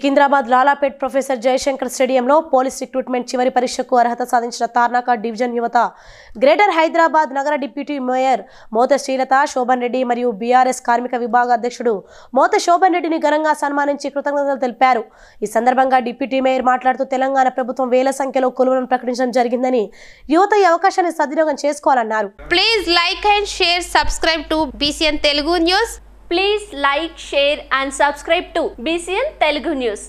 Secunderabad Lalapet professor Jayashankar స్టేడియంలో police recruitment చివరి పరీక్షకు అర్హత సాధించిన తార్నాక డివిజన్ యువత గ్రేటర్ హైదరాబాద్ నగర డిప్యూటీ మేయర్ మోత శ్రీలత శోభన్ రెడ్డి మరియు బీఆర్ఎస్ కార్మిక విభాగ అధ్యక్షుడు మోత శోభన్ రెడ్డిని ఘనంగా సన్మానించి కృతజ్ఞతలు తెలిపారు ఈ సందర్భంగా డిప్యూటీ మేయర్ మాట్లాడుతూ తెలంగాణ ప్రభుత్వం వేల సంఖ్యలో కొలువులను ప్రకటించడం జరిగిందని యువత ఈ అవకాశాన్ని సద్వినియోగం చేసుకోవాలన్నారు please like and share subscribe to BCN Telugu news Please like, share and subscribe to BCN Telugu News.